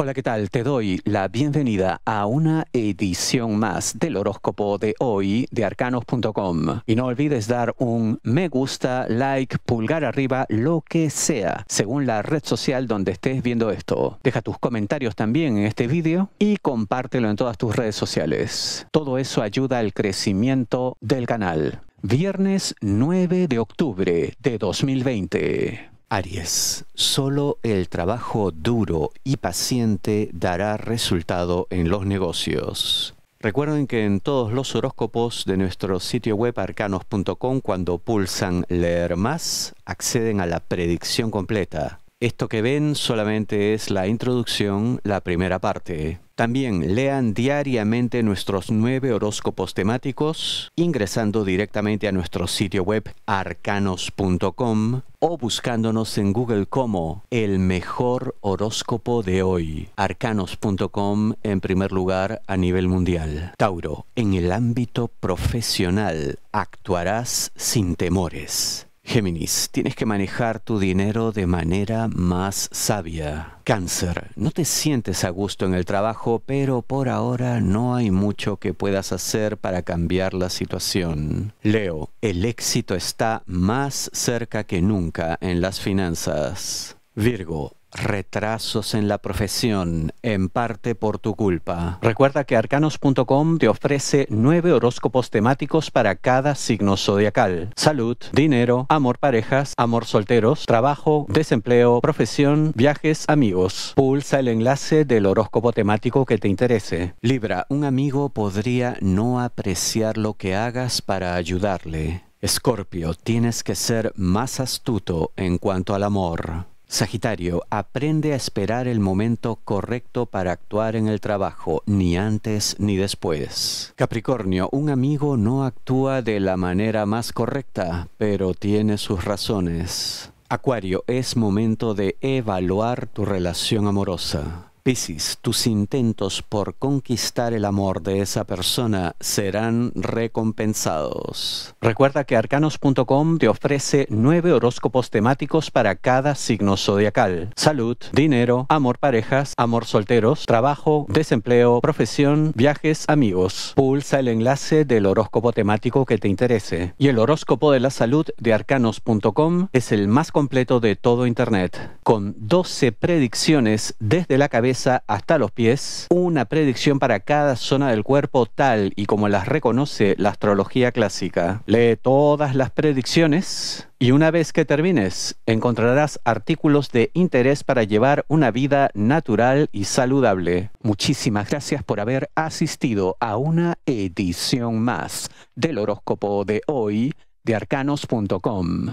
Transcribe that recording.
Hola, ¿qué tal? Te doy la bienvenida a una edición más del horóscopo de hoy de arcanos.com. Y no olvides dar un me gusta, like, pulgar arriba, lo que sea, según la red social donde estés viendo esto. Deja tus comentarios también en este vídeo y compártelo en todas tus redes sociales. Todo eso ayuda al crecimiento del canal. Viernes 9 de octubre de 2020. Aries, solo el trabajo duro y paciente dará resultado en los negocios. Recuerden que en todos los horóscopos de nuestro sitio web arcanos.com, cuando pulsan leer más, acceden a la predicción completa. Esto que ven solamente es la introducción, la primera parte. También lean diariamente nuestros nueve horóscopos temáticos ingresando directamente a nuestro sitio web arcanos.com o buscándonos en Google como el mejor horóscopo de hoy. Arcanos.com en primer lugar a nivel mundial. Tauro, en el ámbito profesional actuarás sin temores. Géminis, tienes que manejar tu dinero de manera más sabia. Cáncer, no te sientes a gusto en el trabajo, pero por ahora no hay mucho que puedas hacer para cambiar la situación. Leo, el éxito está más cerca que nunca en las finanzas. Virgo, Retrasos en la profesión, en parte por tu culpa. Recuerda que arcanos.com te ofrece nueve horóscopos temáticos para cada signo zodiacal. Salud, dinero, amor parejas, amor solteros, trabajo, desempleo, profesión, viajes, amigos. Pulsa el enlace del horóscopo temático que te interese. Libra, un amigo podría no apreciar lo que hagas para ayudarle. Escorpio, tienes que ser más astuto en cuanto al amor. Sagitario, aprende a esperar el momento correcto para actuar en el trabajo, ni antes ni después. Capricornio, un amigo no actúa de la manera más correcta, pero tiene sus razones. Acuario, es momento de evaluar tu relación amorosa. Piscis, tus intentos por conquistar el amor de esa persona serán recompensados. Recuerda que arcanos.com te ofrece nueve horóscopos temáticos para cada signo zodiacal. Salud, dinero, amor parejas, amor solteros, trabajo, desempleo, profesión, viajes, amigos. Pulsa el enlace del horóscopo temático que te interese. Y el horóscopo de la salud de arcanos.com es el más completo de todo Internet, con 12 predicciones desde la cabeza hasta los pies, una predicción para cada zona del cuerpo tal y como las reconoce la astrología clásica. Lee todas las predicciones y una vez que termines, encontrarás artículos de interés para llevar una vida natural y saludable. Muchísimas gracias por haber asistido a una edición más del horóscopo de hoy de arcanos.com.